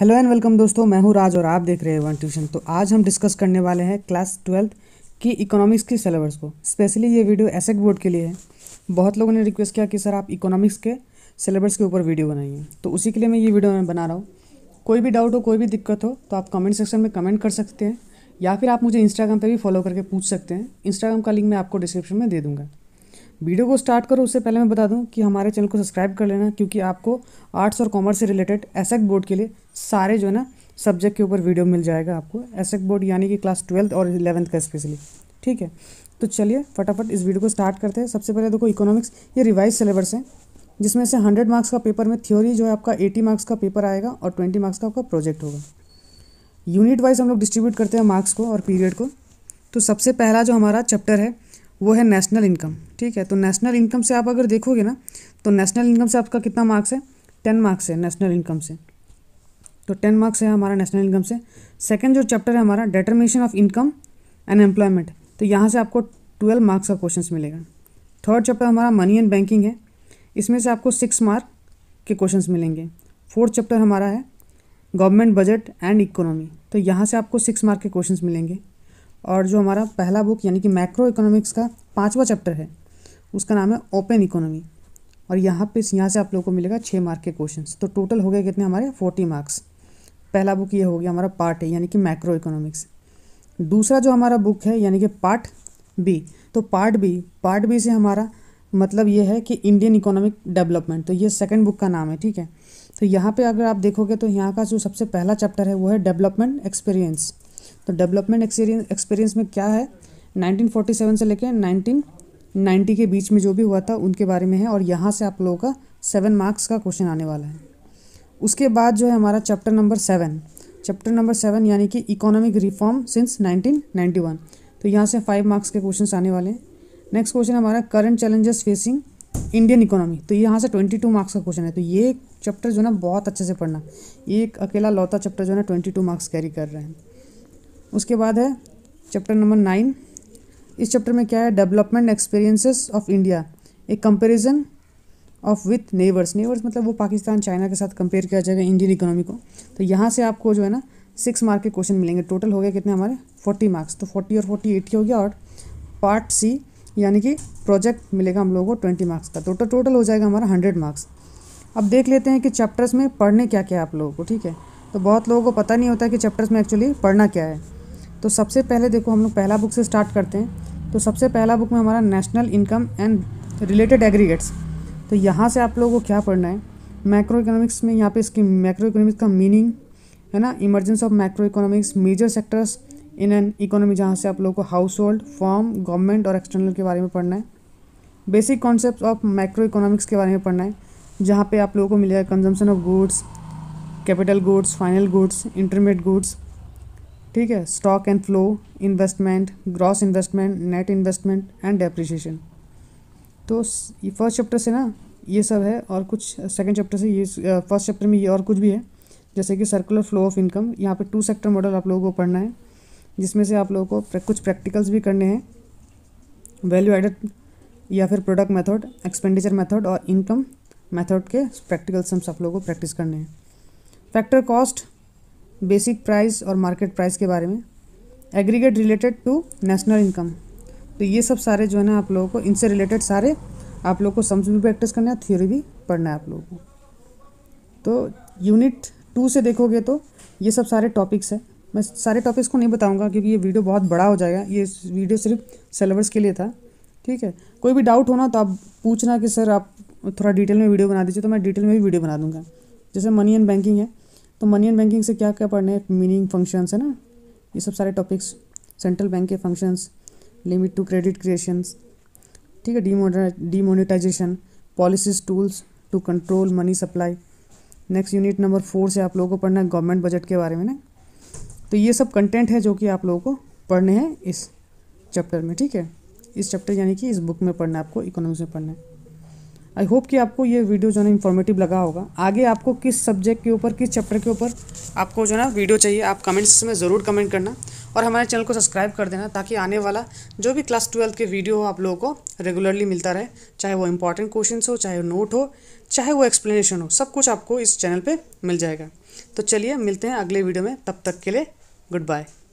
hello and welcome दोस्तों मैं हूं राज और आप देख रहे हैं वन ट्यूशन तो आज हम डिस्कस करने वाले हैं क्लास ट्वेल्थ की इकोनॉमिक्स के सिलेबस को स्पेशली ये वीडियो एसेक बोर्ड के लिए है बहुत लोगों ने रिक्वेस्ट किया कि सर आप इकोनॉमिक्स के सिलेबस के ऊपर वीडियो बनाइए तो उसी के लिए मैं ये वीडियो मैं बना रहा हूँ कोई भी डाउट हो कोई भी दिक्कत हो तो आप कमेंट सेक्शन में कमेंट कर सकते हैं या फिर आप मुझे इंस्टाग्राम पर भी फॉलो करके पूछ सकते हैं इंस्टाग्राम का लिंक मैं आपको डिस्क्रिप्शन में दे दूँगा वीडियो को स्टार्ट करो उससे पहले मैं बता दूं कि हमारे चैनल को सब्सक्राइब कर लेना क्योंकि आपको आर्ट्स और कॉमर्स से रिलेटेड एसएक बोर्ड के लिए सारे जो है ना सब्जेक्ट के ऊपर वीडियो मिल जाएगा आपको एसएक बोर्ड यानी कि क्लास ट्वेल्थ और इलेवंथ का स्पेशली ठीक है तो चलिए फटाफट इस वीडियो को स्टार्ट करते हैं सबसे पहले देखो इकोनॉमिक्स ये रिवाइज सिलेबस है जिसमें से हंड्रेड मार्क्स का पेपर में थ्योरी जो है आपका एटी मार्क्स का पेपर आएगा और ट्वेंटी मार्क्स का आपका प्रोजेक्ट होगा यूनिट वाइज हम लोग डिस्ट्रीब्यूट करते हैं मार्क्स को और पीरियड को तो सबसे पहला जो हमारा चैप्टर है वो है नेशनल इनकम ठीक है तो नेशनल इनकम से आप अगर देखोगे ना तो नेशनल इनकम से आपका कितना मार्क्स है टेन मार्क्स है नेशनल इनकम से तो टेन मार्क्स है हमारा नेशनल इनकम से सेकेंड जो चैप्टर है हमारा determination of income and employment तो यहाँ से आपको ट्वेल्व मार्क्स का क्वेश्चन मिलेगा थर्ड चैप्टर हमारा मनी एंड बैंकिंग है इसमें से आपको सिक्स मार्क के क्वेश्चन मिलेंगे फोर्थ चैप्टर हमारा है गवर्नमेंट बजट एंड इकोनॉमी तो यहाँ से आपको सिक्स मार्क के क्वेश्चन मिलेंगे और जो हमारा पहला बुक यानी कि मैक्रो इकोनॉमिक्स का पाँचवा चैप्टर है उसका नाम है ओपन इकोनॉमी और यहाँ पे यहाँ से आप लोग को मिलेगा छः मार्क के क्वेश्चन तो टोटल हो गए कितने हमारे फोर्टी मार्क्स पहला बुक ये हो गया हमारा पार्ट है यानी कि मैक्रो इकोनॉमिक्स दूसरा जो हमारा बुक है यानी कि पार्ट बी तो पार्ट बी पार्ट बी से हमारा मतलब ये है कि इंडियन इकोनॉमिक डेवलपमेंट तो ये सेकेंड बुक का नाम है ठीक है तो यहाँ पर अगर आप देखोगे तो यहाँ का जो सबसे पहला चैप्टर है वो है डेवलपमेंट एक्सपीरियंस तो डेवलपमेंट एक्सपीरियंस एक्सपीरियंस में क्या है 1947 से लेकर 1990 के बीच में जो भी हुआ था उनके बारे में है और यहाँ से आप लोगों का सेवन मार्क्स का क्वेश्चन आने वाला है उसके बाद जो है हमारा chapter number seven chapter number seven यानी कि इकोनॉमिक रिफॉर्म सिंस 1991 तो यहाँ से फाइव मार्क्स के क्वेश्चन आने वाले हैं नेक्स्ट क्वेश्चन हमारा current challenges facing Indian economy तो यहाँ से ट्वेंटी टू मार्क्स का क्वेश्चन है तो ये चैप्टर जो है ना बहुत अच्छे से पढ़ना ये एक अकेला लौता चैप्टर जो है ना ट्वेंटी टू मार्क्स कैरी कर रहे हैं उसके बाद है चैप्टर नंबर नाइन इस चैप्टर में क्या है डेवलपमेंट एक्सपीरियंसेस ऑफ इंडिया एक comparison of with neighbours neighbours मतलब वो पाकिस्तान चाइना के साथ कंपेयर किया जाएगा इंडियन इकोनॉमी को तो यहाँ से आपको जो है ना सिक्स मार्क के क्वेश्चन मिलेंगे टोटल हो गया कितने हमारे फोर्टी मार्क्स तो फोर्टी और फोर्टी एट्टी हो गया और पार्ट सी यानी कि प्रोजेक्ट मिलेगा हम लोगों को ट्वेंटी मार्क्स का टोटल टोटल हो जाएगा हमारा हंड्रेड मार्क्स अब देख लेते हैं कि चैप्टर्स में पढ़ने क्या क्या है आप लोगों को ठीक है तो बहुत लोगों को पता नहीं होता कि चैप्टर्स में एक्चुअली पढ़ना क्या है तो सबसे पहले देखो हम लोग पहला बुक से स्टार्ट करते हैं तो सबसे पहला बुक में हमारा national income and related aggregates तो यहाँ से आप लोगों को क्या पढ़ना है मैक्रो इकोनॉमिक्स में यहाँ पे इसकी मैक्रो इकोनॉमिक्स का मीनिंग है ना emergence of macro economics major sectors in an economy जहाँ से आप लोगों को हाउस होल्ड फॉर्म गवर्नमेंट और एक्सटर्नल के बारे में पढ़ना है basic concept of macro economics के बारे में पढ़ना है जहाँ पे आप लोगों को मिलेगा consumption of goods capital goods final goods intermediate goods ठीक है stock and flow investment gross investment net investment and depreciation तो फर्स्ट चैप्टर से ना ये सब है और कुछ सेकंड चैप्टर से ये फर्स्ट चैप्टर में ये और कुछ भी है जैसे कि सर्कुलर फ्लो ऑफ इनकम यहाँ पे टू सेक्टर मॉडल आप लोगों को पढ़ना है जिसमें से आप लोगों को कुछ प्रैक्टिकल्स भी करने हैं वैल्यू एडेड या फिर प्रोडक्ट मेथड एक्सपेंडिचर मेथड और इनकम मेथड के प्रैक्टिकल्स हम सब लोगों को प्रैक्टिस करने हैं फैक्टर कॉस्ट बेसिक प्राइस और मार्केट प्राइस के बारे में aggregate related to national income तो ये सब सारे जो है ना आप लोगों को इनसे रिलेटेड सारे आप लोगों को सम्स भी प्रैक्टिस करना है थ्योरी भी पढ़ना है आप लोगों को तो यूनिट टू से देखोगे तो ये सब सारे टॉपिक्स हैं मैं सारे टॉपिक्स को नहीं बताऊंगा क्योंकि ये वीडियो बहुत बड़ा हो जाएगा ये वीडियो सिर्फ सेलेबस के लिए था ठीक है कोई भी डाउट होना तो आप पूछना कि सर आप थोड़ा डिटेल में वीडियो बना दीजिए तो मैं डिटेल में भी वीडियो बना दूंगा जैसे मनी एंड बैंकिंग है तो मनी एंड बैंकिंग से क्या क्या पढ़ने हैं मीनिंग फंक्शंस है ना ये सब सारे टॉपिक्स सेंट्रल बैंक के functions limit to credit creations ठीक है demonetisation policies tools to control money supply next unit number four से आप लोगों को पढ़ना है गवर्नमेंट बजट के बारे में ना तो ये सब कंटेंट है जो कि आप लोगों को पढ़ने हैं इस चैप्टर में ठीक है इस चैप्टर यानी कि इस बुक में पढ़ना है आपको इकोनॉमिक्स में पढ़ना है आई होप कि आपको ये वीडियो जो है इन्फॉर्मेटिव लगा होगा आगे आपको किस सब्जेक्ट के ऊपर किस चैप्टर के ऊपर आपको जो है ना वीडियो चाहिए आप कमेंट्स में ज़रूर कमेंट करना और हमारे चैनल को सब्सक्राइब कर देना ताकि आने वाला जो भी क्लास ट्वेल्थ के वीडियो हो आप लोगों को रेगुलरली मिलता रहे चाहे वो इंपॉर्टेंट क्वेश्चन हो चाहे नोट हो चाहे वो एक्सप्लेनेशन हो सब कुछ आपको इस चैनल पर मिल जाएगा तो चलिए मिलते हैं अगले वीडियो में तब तक के लिए गुड बाय